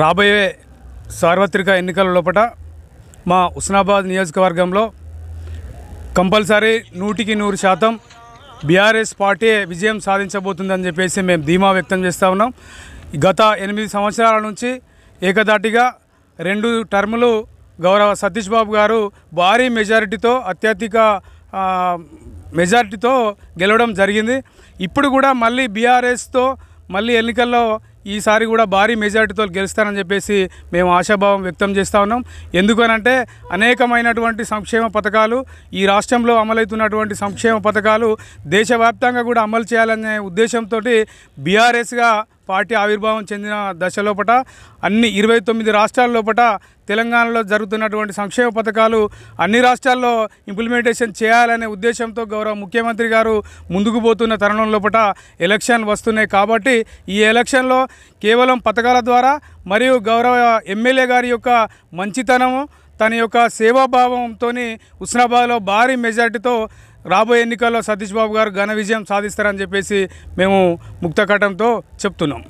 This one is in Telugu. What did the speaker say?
రాబోయే సార్వత్రిక ఎన్నికల లోపల మా హుస్నాబాద్ నియోజకవర్గంలో కంపల్సరీ నూటికి నూరు శాతం బీఆర్ఎస్ పార్టీ విజయం సాధించబోతుందని చెప్పేసి మేము ధీమా వ్యక్తం చేస్తూ ఉన్నాం గత ఎనిమిది సంవత్సరాల నుంచి ఏకదాటిగా రెండు టర్ములు గౌరవ సతీష్ బాబు గారు భారీ మెజారిటీతో అత్యధిక మెజారిటీతో గెలవడం జరిగింది ఇప్పుడు కూడా మళ్ళీ బీఆర్ఎస్తో మళ్ళీ ఎన్నికల్లో ఈసారి కూడా భారీ మెజార్టీతో గెలుస్తారని చెప్పేసి మేము ఆశాభావం వ్యక్తం చేస్తూ ఉన్నాం ఎందుకనంటే అనేకమైనటువంటి సంక్షేమ పథకాలు ఈ రాష్ట్రంలో అమలవుతున్నటువంటి సంక్షేమ పథకాలు దేశవ్యాప్తంగా కూడా అమలు చేయాలనే ఉద్దేశంతో బీఆర్ఎస్గా పార్టీ ఆవిర్భావం చెందిన దశ లోపల అన్ని ఇరవై తొమ్మిది రాష్ట్రాల లోపల తెలంగాణలో జరుగుతున్నటువంటి సంక్షేమ పథకాలు అన్ని రాష్ట్రాల్లో ఇంప్లిమెంటేషన్ చేయాలనే ఉద్దేశంతో గౌరవ ముఖ్యమంత్రి గారు ముందుకు పోతున్న తరుణం లోపల ఎలక్షన్ వస్తున్నాయి కాబట్టి ఈ ఎలక్షన్లో కేవలం పథకాల ద్వారా మరియు గౌరవ ఎమ్మెల్యే గారి యొక్క మంచితనము తన యొక్క సేవాభావంతో హుస్నాబాద్లో భారీ మెజార్టీతో రాబోయే ఎన్నికల్లో సతీష్ బాబు గారు ఘన విజయం సాధిస్తారని చెప్పేసి మేము ముక్తకటంతో చెప్తున్నాం